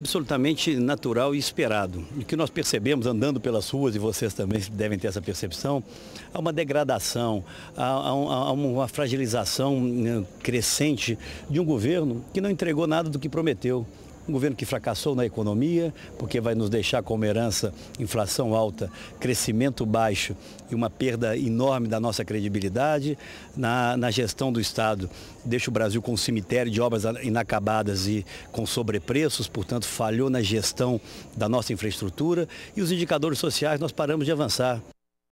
absolutamente natural e esperado. O que nós percebemos andando pelas ruas, e vocês também devem ter essa percepção, há uma degradação, há, uma fragilização né, crescente de um governo que não entregou nada do que prometeu um governo que fracassou na economia, porque vai nos deixar como herança inflação alta, crescimento baixo e uma perda enorme da nossa credibilidade. Na, na gestão do Estado, deixa o Brasil com um cemitério de obras inacabadas e com sobrepreços, portanto, falhou na gestão da nossa infraestrutura. E os indicadores sociais, nós paramos de avançar.